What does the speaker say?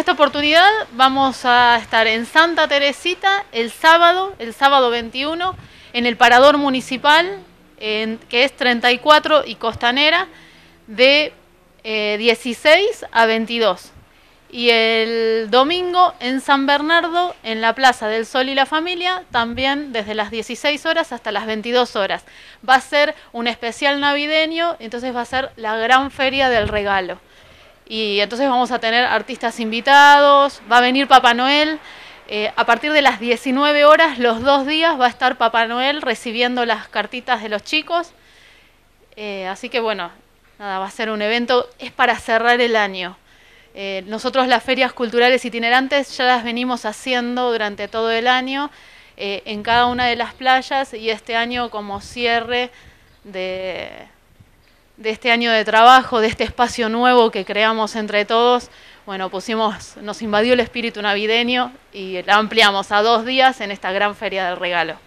esta oportunidad vamos a estar en Santa Teresita el sábado, el sábado 21, en el Parador Municipal, en, que es 34 y Costanera, de 16 eh, a 22. Y el domingo en San Bernardo, en la Plaza del Sol y la Familia, también desde las 16 horas hasta las 22 horas. Va a ser un especial navideño, entonces va a ser la gran feria del regalo. Y entonces vamos a tener artistas invitados, va a venir Papá Noel. Eh, a partir de las 19 horas, los dos días, va a estar Papá Noel recibiendo las cartitas de los chicos. Eh, así que bueno, nada, va a ser un evento, es para cerrar el año. Eh, nosotros las ferias culturales itinerantes ya las venimos haciendo durante todo el año en cada una de las playas y este año como cierre de, de este año de trabajo, de este espacio nuevo que creamos entre todos, bueno, pusimos, nos invadió el espíritu navideño y la ampliamos a dos días en esta gran feria del regalo.